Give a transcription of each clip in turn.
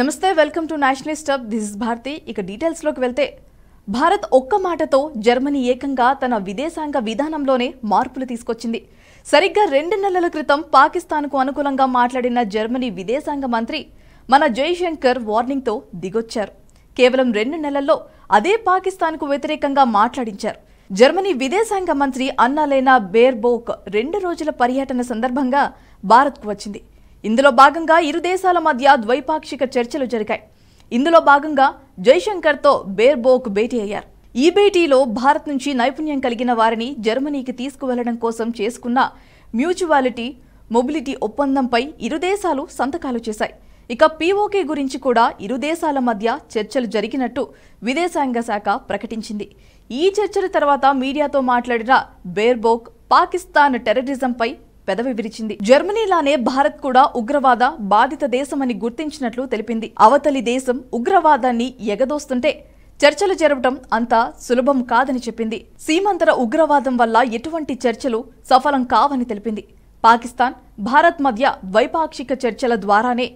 నమస్తే welcome to nationalist up this Bharati ఇక డీటెయిల్స్లోకి వెళ్తే భారత్ ఒక్క మాటతో జర్మనీ ఏకంగా తన విదేశాంగ విధానంలోనే మార్పులు తీసుకొచ్చింది సరిగ్గా రెండు నెలల క్రితం పాకిస్తాన్కు అనుకూలంగా మాట్లాడిన జర్మనీ విదేశాంగ మంత్రి మన జైశంకర్ వార్నింగ్తో దిగొచ్చారు కేవలం రెండు నెలల్లో అదే పాకిస్తాన్కు వ్యతిరేకంగా మాట్లాడించారు జర్మనీ విదేశాంగ మంత్రి అన్నాలేనా బేర్బోక్ రెండు రోజుల పర్యటన సందర్భంగా భారత్కు వచ్చింది ఇందులో భాగంగా ఇరు దేశాల మధ్య ద్వైపాక్షిక చర్చలు జరిగాయి ఇందులో భాగంగా జైశంకర్తో బేర్బోక్ భేటీ అయ్యారు ఈ భేటీలో భారత్ నుంచి నైపుణ్యం కలిగిన వారిని జర్మనీకి తీసుకువెళ్లడం కోసం చేసుకున్న మ్యూచువాలిటీ మొబిలిటీ ఒప్పందంపై ఇరు దేశాలు సంతకాలు చేశాయి ఇక పీఓకే గురించి కూడా ఇరు దేశాల మధ్య చర్చలు జరిగినట్టు విదేశాంగ శాఖ ప్రకటించింది ఈ చర్చల తర్వాత మీడియాతో మాట్లాడిన బేర్బోక్ పాకిస్తాన్ టెర్రరిజంపై పెదవి విరిచింది జర్మనీలానే భారత్ కూడా ఉగ్రవాద బాధిత దేశమని గుర్తించినట్లు తెలిపింది అవతలి దేశం ఉగ్రవాదాన్ని ఎగదోస్తుంటే చర్చలు జరపడం అంత సులభం కాదని చెప్పింది సీమంతర ఉగ్రవాదం వల్ల ఎటువంటి చర్చలు సఫలం కావని తెలిపింది పాకిస్తాన్ భారత్ మధ్య ద్వైపాక్షిక చర్చల ద్వారానే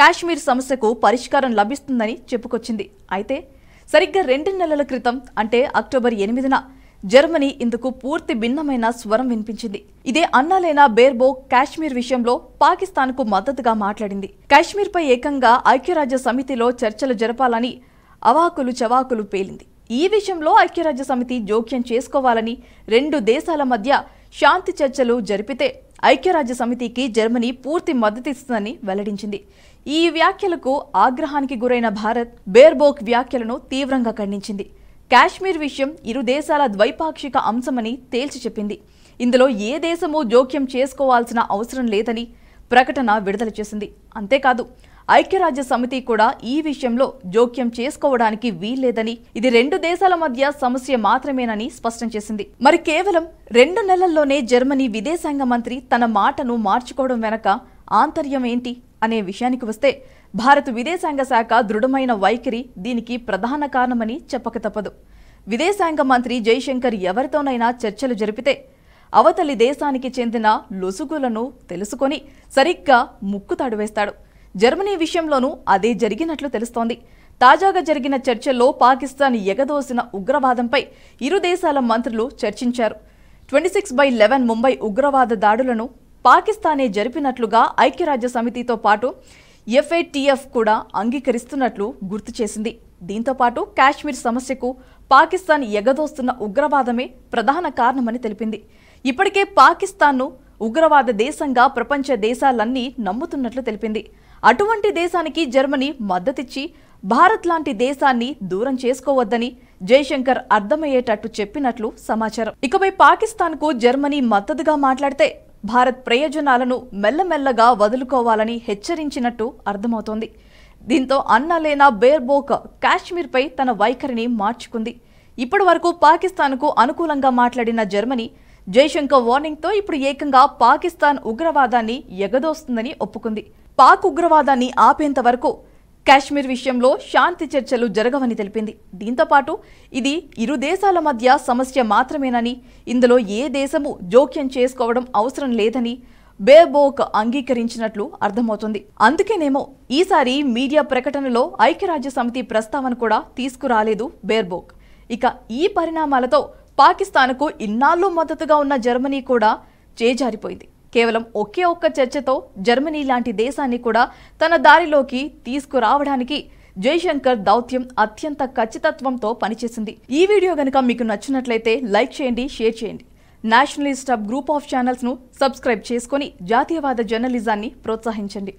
కాశ్మీర్ సమస్యకు పరిష్కారం లభిస్తుందని చెప్పుకొచ్చింది అయితే సరిగ్గా రెండు నెలల క్రితం అంటే అక్టోబర్ ఎనిమిదిన జర్మనీ ఇందుకు పూర్తి భిన్నమైన స్వరం వినిపించింది ఇదే అన్నాలైన బేర్బో కాశ్మీర్ విషయంలో పాకిస్తాన్కు మద్దతుగా మాట్లాడింది కాశ్మీర్పై ఏకంగా ఐక్యరాజ్య సమితిలో చర్చలు జరపాలని అవాకులు చవాకులు పేలింది ఈ విషయంలో ఐక్యరాజ్య సమితి జోక్యం చేసుకోవాలని రెండు దేశాల మధ్య శాంతి చర్చలు జరిపితే ఐక్యరాజ్య సమితికి జర్మనీ పూర్తి మద్దతిస్తుందని వెల్లడించింది ఈ వ్యాఖ్యలకు ఆగ్రహానికి గురైన భారత్ బేర్బోక్ వ్యాఖ్యలను తీవ్రంగా ఖండించింది కాశ్మీర్ విషయం ఇరు దేశాల ద్వైపాక్షిక అంశమని తేల్చి చెప్పింది ఇందులో ఏ దేశమూ జోక్యం చేసుకోవాల్సిన అవసరం లేదని ప్రకటన విడుదల చేసింది అంతేకాదు ఐక్యరాజ్య సమితి కూడా ఈ విషయంలో జోక్యం చేసుకోవడానికి వీల్లేదని ఇది రెండు దేశాల మధ్య సమస్య మాత్రమేనని స్పష్టం చేసింది మరి కేవలం రెండు నెలల్లోనే జర్మనీ విదేశాంగ మంత్రి తన మాటను మార్చుకోవడం వెనక ఆంతర్యం ఏంటి అనే విషయానికి వస్తే భారత్ విదేశాంగ శాఖ దృఢమైన వైఖరి దీనికి ప్రధాన కారణమని చెప్పక తప్పదు విదేశాంగ మంత్రి జైశంకర్ ఎవరితోనైనా చర్చలు జరిపితే అవతలి దేశానికి చెందిన లొసుగులను తెలుసుకొని సరిగ్గా ముక్కు తడివేస్తాడు జర్మనీ విషయంలోనూ అదే జరిగినట్లు తెలుస్తోంది తాజాగా జరిగిన చర్చల్లో పాకిస్తాన్ ఎగదోసిన ఉగ్రవాదంపై ఇరు దేశాల మంత్రులు చర్చించారు twenty six by eleven Mumbai ఉగ్రవాద దాడులను పాకిస్తానే జరిపినట్లుగా ఐక్యరాజ్య సమితితో పాటు ఎఫ్ఏటీఎఫ్ కూడా అంగీకరిస్తున్నట్లు గుర్తు చేసింది దీంతో పాటు కాశ్మీర్ సమస్యకు పాకిస్తాన్ ఎగదోస్తున్న ఉగ్రవాదమే ప్రధాన కారణమని తెలిపింది ఇప్పటికే పాకిస్తాన్ను ఉగ్రవాద దేశంగా ప్రపంచ దేశాలన్నీ నమ్ముతున్నట్లు తెలిపింది అటువంటి దేశానికి జర్మనీ మద్దతిచ్చి భారత్ లాంటి దేశాన్ని దూరం చేసుకోవద్దని జయశంకర్ అర్థమయ్యేటట్టు చెప్పినట్లు సమాచారం ఇకపై పాకిస్తాన్కు జర్మనీ మద్దతుగా మాట్లాడితే భారత్ ప్రయోజనాలను మెల్లమెల్లగా వదులుకోవాలని హెచ్చరించినట్టు అర్థమవుతోంది దీంతో అన్నలేనా బేర్బోక్ కాశ్మీర్పై తన వైఖరిని మార్చుకుంది ఇప్పటి వరకు పాకిస్తాన్కు అనుకూలంగా మాట్లాడిన జర్మనీ జైశంకర్ వార్నింగ్తో ఇప్పుడు ఏకంగా పాకిస్తాన్ ఉగ్రవాదాన్ని ఎగదోస్తుందని ఒప్పుకుంది పాక్ ఉగ్రవాదాన్ని ఆపేంత వరకు కాశ్మీర్ విషయంలో శాంతి చర్చలు జరగవని తెలిపింది దీంతో పాటు ఇది ఇరు దేశాల మధ్య సమస్య మాత్రమేనని ఇందులో ఏ దేశము జోక్యం చేసుకోవడం అవసరం లేదని బేబోక్ అంగీకరించినట్లు అర్థమవుతుంది అందుకేనేమో ఈసారి మీడియా ప్రకటనలో ఐక్యరాజ్య సమితి ప్రస్తావన కూడా తీసుకురాలేదు బేర్బోక్ ఇక ఈ పరిణామాలతో పాకిస్తాన్కు ఇన్నాళ్ళు మద్దతుగా ఉన్న జర్మనీ కూడా చేజారిపోయింది కేవలం ఒకే ఒక్క చర్చతో జర్మనీ లాంటి దేశాన్ని కూడా తన దారిలోకి తీసుకురావడానికి జయశంకర్ దౌత్యం అత్యంత ఖచ్చితత్వంతో పనిచేసింది ఈ వీడియో గనుక మీకు నచ్చినట్లయితే లైక్ చేయండి షేర్ చేయండి నేషనలిస్ట్ గ్రూప్ ఆఫ్ ఛానల్స్ను సబ్స్క్రైబ్ చేసుకుని జాతీయవాద జర్నలిజాన్ని ప్రోత్సహించండి